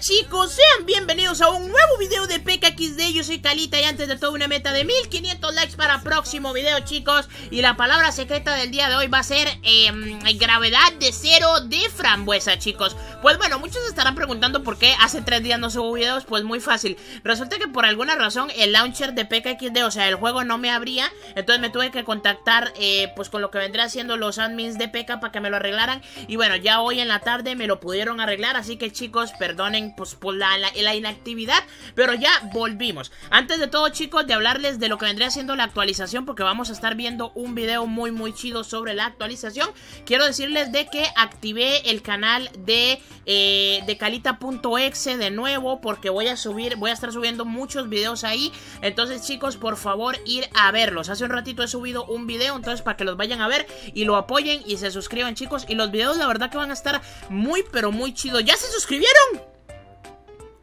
chicos, sean bienvenidos a un nuevo video de PKXD Yo soy Calita y antes de todo una meta de 1500 likes para próximo video chicos Y la palabra secreta del día de hoy va a ser em, gravedad de cero de frambuesa chicos Pues bueno, muchos estarán preguntando por qué hace tres días no subo videos Pues muy fácil, resulta que por alguna razón el launcher de PKXD, o sea el juego no me abría Entonces me tuve que contactar eh, pues con lo que vendría haciendo los admins de PK para que me lo arreglaran Y bueno, ya hoy en la tarde me lo pudieron arreglar, así que chicos perdonen pues, por pues, la, inactividad. Pero ya volvimos. Antes de todo, chicos, de hablarles de lo que vendría siendo la actualización, porque vamos a estar viendo un video muy, muy chido sobre la actualización. Quiero decirles de que activé el canal de, eh, de calita.exe de nuevo, porque voy a subir, voy a estar subiendo muchos videos ahí. Entonces, chicos, por favor, ir a verlos. Hace un ratito he subido un video, entonces para que los vayan a ver y lo apoyen y se suscriban, chicos. Y los videos, la verdad, que van a estar muy, pero muy chidos. ¿Ya se suscribieron?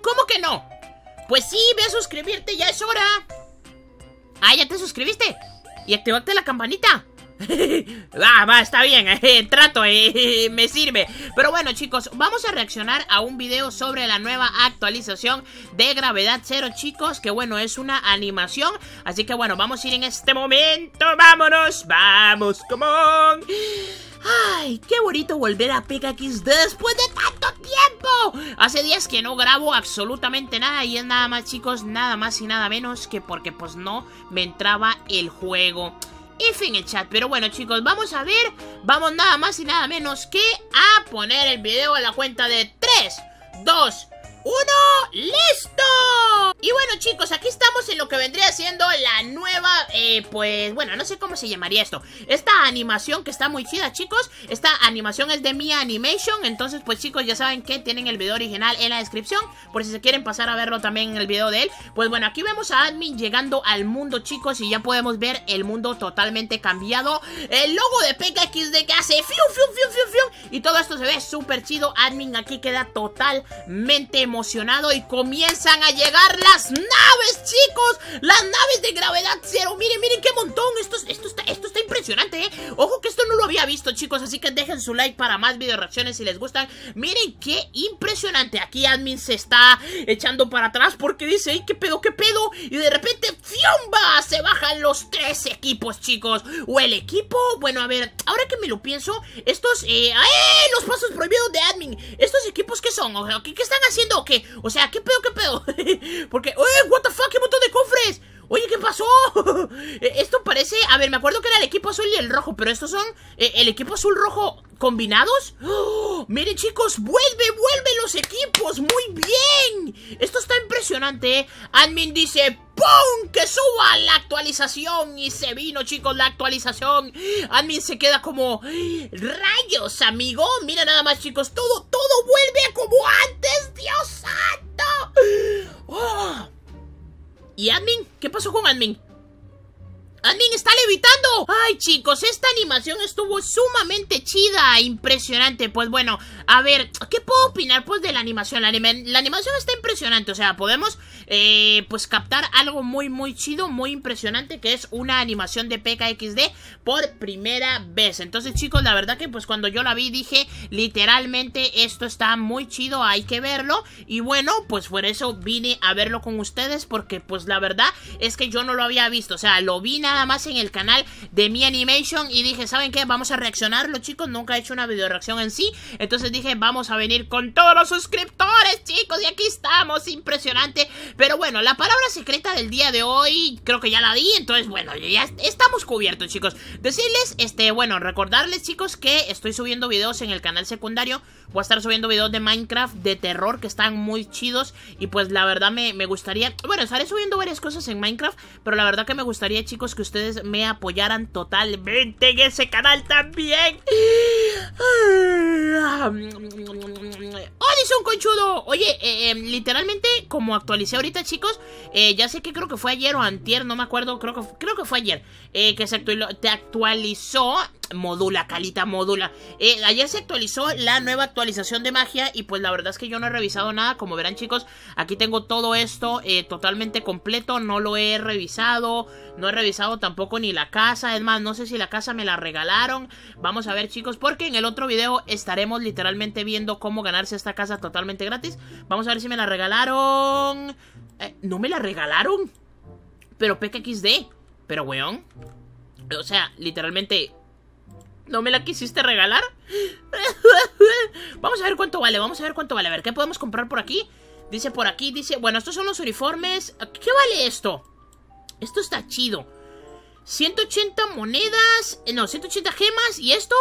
¿Cómo que no? Pues sí, ve a suscribirte, ya es hora. Ah, ya te suscribiste. Y activaste la campanita. Ah, va, está bien, trato eh, me sirve Pero bueno chicos, vamos a reaccionar a un video sobre la nueva actualización de Gravedad Cero chicos Que bueno, es una animación Así que bueno, vamos a ir en este momento, vámonos, vamos, come Ay, qué bonito volver a PKX después de tiempo! Hace días que no grabo absolutamente nada y es nada más, chicos, nada más y nada menos que porque pues no me entraba el juego. Y fin el chat, pero bueno chicos, vamos a ver, vamos nada más y nada menos que a poner el video en la cuenta de 3, 2, uno, ¡listo! Y bueno chicos, aquí estamos en lo que vendría siendo la nueva, eh, pues bueno, no sé cómo se llamaría esto Esta animación que está muy chida chicos, esta animación es de mi Animation Entonces pues chicos ya saben que tienen el video original en la descripción Por si se quieren pasar a verlo también en el video de él Pues bueno, aquí vemos a Admin llegando al mundo chicos Y ya podemos ver el mundo totalmente cambiado El logo de de que hace fiu fiu y todo esto se ve súper chido. Admin aquí queda totalmente emocionado y comienzan a llegar las naves, chicos. Las naves de gravedad cero. Miren, miren qué montón. Esto, esto, está, esto está impresionante, ¿eh? Ojo que esto no lo había visto, chicos. Así que dejen su like para más video reacciones si les gustan. Miren qué impresionante. Aquí admin se está echando para atrás porque dice, ¡ay, qué pedo, qué pedo! Y de repente, ¡fiomba! Se bajan los tres equipos, chicos. O el equipo, bueno, a ver, ahora que me lo pienso, estos, eh, ¡ay! ¡eh! Los pasos prohibidos de admin. ¿Estos equipos qué son? ¿O qué, están haciendo? ¿O qué? O sea, ¿qué pedo, qué pedo? Porque, ¡eh! ¿What the fuck? ¡Qué montón de cofres! Oye, ¿qué pasó? Eh, esto parece... A ver, me acuerdo que era el equipo azul y el rojo Pero estos son eh, el equipo azul-rojo combinados Miren chicos, vuelve, vuelve equipos, muy bien Esto está impresionante, ¿eh? Admin dice, ¡pum! Que suba la actualización Y se vino, chicos, la actualización Admin se queda como, ¡rayos, amigo! Mira nada más, chicos, todo, todo vuelve como antes ¡Dios santo! ¡Oh! ¿Y Admin? ¿Qué pasó con Admin? Admin está levitando. Ay, chicos, esta animación estuvo sumamente chida, impresionante. Pues bueno, a ver, ¿qué puedo opinar pues de la animación? La, animación está impresionante, o sea, podemos eh, pues captar algo muy muy chido, muy impresionante, que es una animación de PKXD por primera vez. Entonces chicos, la verdad que pues cuando yo la vi dije literalmente esto está muy chido, hay que verlo. Y bueno, pues por eso vine a verlo con ustedes porque pues la verdad es que yo no lo había visto, o sea, lo vi nada más en el canal de mi animation y dije, ¿saben qué? Vamos a reaccionarlo chicos, nunca he hecho una video reacción en sí. Entonces dije, vamos a venir con todos los suscriptores, chicos, y aquí estamos, impresionante. Pero bueno, la palabra secreta del día de hoy, creo que ya la di, entonces bueno, ya estamos cubiertos, chicos. Decirles, este, bueno, recordarles, chicos, que estoy subiendo videos en el canal secundario, voy a estar subiendo videos de Minecraft, de terror, que están muy chidos, y pues la verdad me, me gustaría, bueno, estaré subiendo varias cosas en Minecraft, pero la verdad que me gustaría, chicos, que ustedes me apoyaran totalmente en ese canal también un conchudo. Oye, eh, eh, literalmente, como actualicé ahorita, chicos, eh, ya sé que creo que fue ayer o antier, no me acuerdo, creo que, creo que fue ayer, eh, que se te actualizó modula, calita, modula. Eh, ayer se actualizó la nueva actualización de magia y pues la verdad es que yo no he revisado nada, como verán chicos, aquí tengo todo esto eh, totalmente completo, no lo he revisado, no he revisado tampoco ni la casa, es más, no sé si la casa me la regalaron, vamos a ver chicos, porque en el otro video estaremos literalmente viendo cómo ganarse esta casa totalmente gratis, vamos a ver si me la regalaron, eh, no me la regalaron, pero PKXD, pero weón, o sea, literalmente ¿No me la quisiste regalar? vamos a ver cuánto vale, vamos a ver cuánto vale. A ver, ¿qué podemos comprar por aquí? Dice por aquí, dice... Bueno, estos son los uniformes. ¿Qué vale esto? Esto está chido. 180 monedas... Eh, no, 180 gemas. ¿Y esto?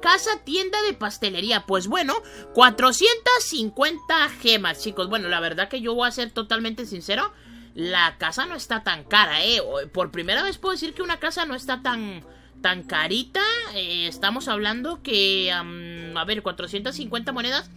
Casa tienda de pastelería. Pues bueno, 450 gemas, chicos. Bueno, la verdad que yo voy a ser totalmente sincero. La casa no está tan cara, ¿eh? Por primera vez puedo decir que una casa no está tan tan carita. Eh, estamos hablando que, a ver, 450 monedas.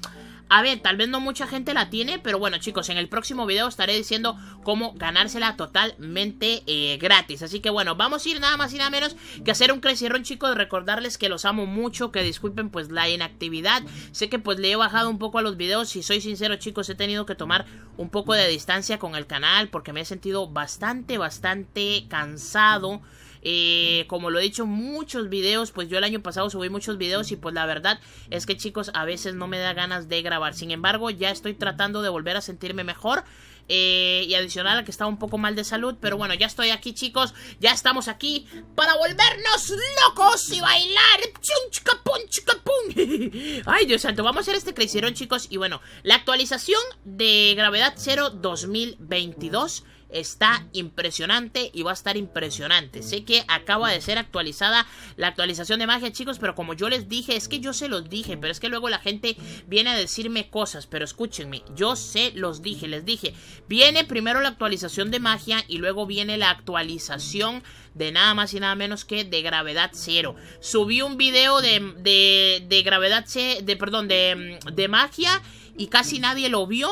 A ver, tal vez no mucha gente la tiene, pero bueno chicos, en el próximo video estaré diciendo cómo ganársela totalmente eh, gratis. Así que bueno, vamos a ir nada más y nada menos que hacer un Crazy chicos, recordarles que los amo mucho, que disculpen pues la inactividad. Sé que pues le he bajado un poco a los videos, si soy sincero chicos, he tenido que tomar un poco de distancia con el canal porque me he sentido bastante, bastante cansado. Eh, como lo he dicho, muchos videos, pues yo el año pasado subí muchos videos y pues la verdad es que chicos, a veces no me da ganas de grabar. Sin embargo, ya estoy tratando de volver a sentirme mejor. Eh, y adicional a que estaba un poco mal de salud. Pero bueno, ya estoy aquí, chicos. Ya estamos aquí para volvernos locos y bailar. Ay, Dios santo, vamos a hacer este hicieron chicos. Y bueno, la actualización de Gravedad Cero 2022 está impresionante y va a estar impresionante. Sé que acaba de ser actualizada la actualización de magia, chicos, pero como yo les dije, es que yo se los dije, pero es que luego la gente viene a decirme cosas, pero escúchenme, yo se los dije, les dije, viene primero la actualización de magia y luego viene la actualización de nada más y nada menos que de gravedad cero. Subí un video de, de, de gravedad, de, perdón, de, de magia y casi nadie lo vio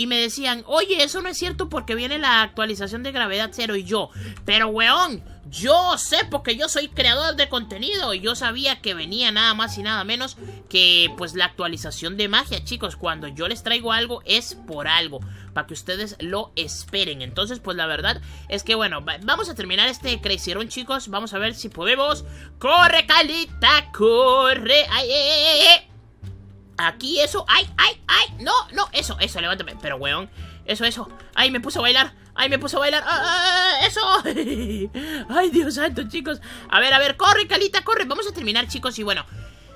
y me decían, oye, eso no es cierto porque viene la actualización de gravedad cero y yo, pero weón, yo sé porque yo soy creador de contenido y yo sabía que venía nada más y nada menos que pues la actualización de magia, chicos. Cuando yo les traigo algo es por algo, para que ustedes lo esperen. Entonces pues la verdad es que bueno, vamos a terminar este Crazy Run, chicos. Vamos a ver si podemos. ¡Corre, Calita! ¡Corre! ¡Ay, ay, eh, ay! Eh, eh, Aquí eso, ay, ay, ay, no, no, eso, eso, levántame Pero, weón, eso, eso, ay, me puso a bailar Ay, me puso a bailar, ah, ah, ah, eso Ay, Dios santo, chicos A ver, a ver, corre, Calita, corre Vamos a terminar, chicos, y bueno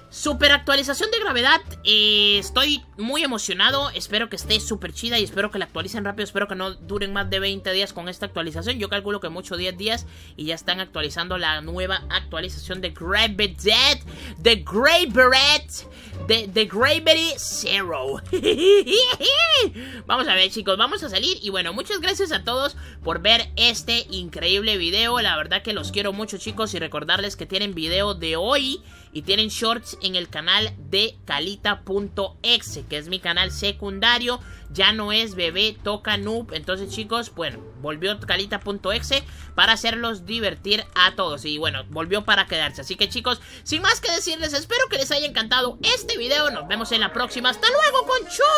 Super actualización de gravedad, eh, estoy muy emocionado, espero que esté súper chida y espero que la actualicen rápido, espero que no duren más de 20 días con esta actualización, yo calculo que mucho 10 días y ya están actualizando la nueva actualización de gravedad, de gravedad, de The Gravity Zero. vamos a ver, chicos, vamos a salir. Y bueno, muchas gracias a todos por ver este increíble video. La verdad que los quiero mucho, chicos. Y recordarles que tienen video de hoy y tienen shorts en el canal de calita.exe, que es mi canal secundario. Ya no es bebé, toca noob. Entonces, chicos, bueno, volvió calita.exe para hacerlos divertir a todos. Y bueno, volvió para quedarse. Así que, chicos, sin más que decirles, espero que les haya encantado este este video. Nos vemos en la próxima. ¡Hasta luego, conchudo!